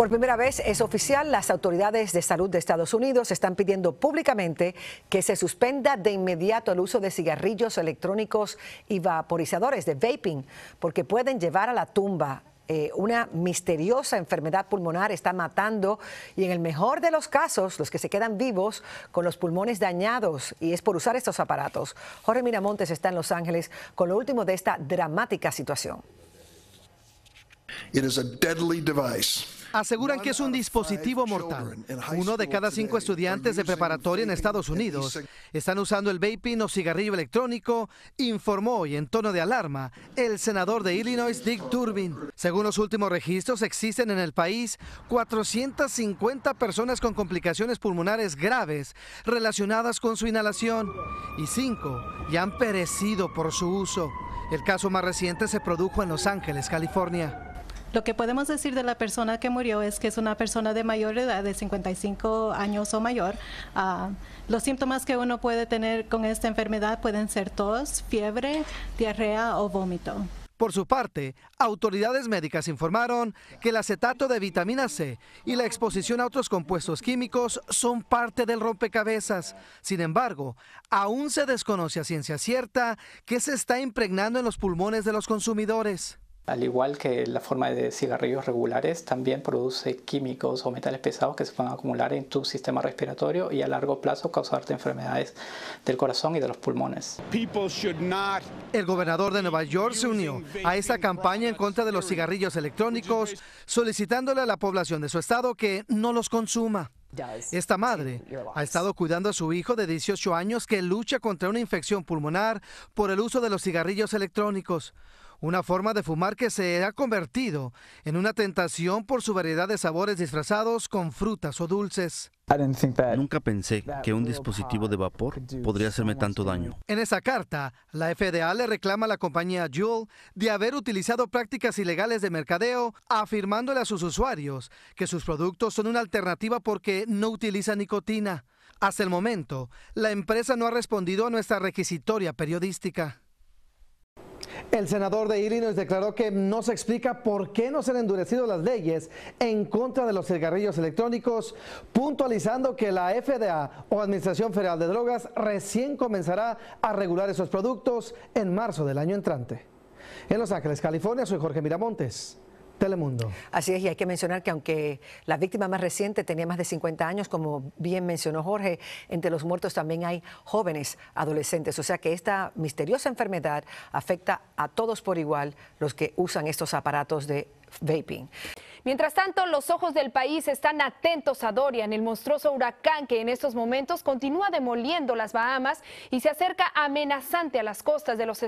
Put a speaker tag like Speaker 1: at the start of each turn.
Speaker 1: Por primera vez es oficial, las autoridades de salud de Estados Unidos están pidiendo públicamente que se suspenda de inmediato el uso de cigarrillos electrónicos y vaporizadores de vaping, porque pueden llevar a la tumba eh, una misteriosa enfermedad pulmonar está matando y en el mejor de los casos los que se quedan vivos con los pulmones dañados y es por usar estos aparatos. Jorge Miramontes está en Los Ángeles con lo último de esta dramática situación. It is a deadly device
Speaker 2: aseguran que es un dispositivo mortal. Uno de cada cinco estudiantes de preparatoria en Estados Unidos están usando el vaping o cigarrillo electrónico, informó hoy en tono de alarma el senador de Illinois Dick Durbin. Según los últimos registros, existen en el país 450 personas con complicaciones pulmonares graves relacionadas con su inhalación y cinco ya han perecido por su uso. El caso más reciente se produjo en Los Ángeles, California.
Speaker 1: Lo que podemos decir de la persona que murió es que es una persona de mayor edad, de 55 años o mayor. Ah, los síntomas que uno puede tener con esta enfermedad pueden ser tos, fiebre, diarrea o vómito.
Speaker 2: Por su parte, autoridades médicas informaron que el acetato de vitamina C y la exposición a otros compuestos químicos son parte del rompecabezas. Sin embargo, aún se desconoce a ciencia cierta que se está impregnando en los pulmones de los consumidores al igual que la forma de cigarrillos regulares, también produce químicos o metales pesados que se pueden acumular en tu sistema respiratorio y a largo plazo causarte enfermedades del corazón y de los pulmones. El gobernador de Nueva York se unió a esta campaña en contra de los cigarrillos electrónicos, solicitándole a la población de su estado que no los consuma. Esta madre ha estado cuidando a su hijo de 18 años que lucha contra una infección pulmonar por el uso de los cigarrillos electrónicos. Una forma de fumar que se ha convertido en una tentación por su variedad de sabores disfrazados con frutas o dulces. Nunca pensé que un dispositivo de vapor podría hacerme tanto daño. En esa carta, la FDA le reclama a la compañía Juul de haber utilizado prácticas ilegales de mercadeo, afirmándole a sus usuarios que sus productos son una alternativa porque no utilizan nicotina. Hasta el momento, la empresa no ha respondido a nuestra requisitoria periodística. El senador de Illinois declaró que no se explica por qué no se han endurecido las leyes en contra de los cigarrillos electrónicos, puntualizando que la FDA o Administración Federal de Drogas recién comenzará a regular esos productos en marzo del año entrante. En Los
Speaker 1: Ángeles, California, soy Jorge Miramontes. Telemundo. Así es, y hay que mencionar que aunque la víctima más reciente tenía más de 50 años, como bien mencionó Jorge, entre los muertos también hay jóvenes adolescentes. O sea que esta misteriosa enfermedad afecta a todos por igual los que usan estos aparatos de vaping. Mientras tanto, los ojos del país están atentos a Dorian, el monstruoso huracán que en estos momentos continúa demoliendo las Bahamas y se acerca amenazante a las costas de los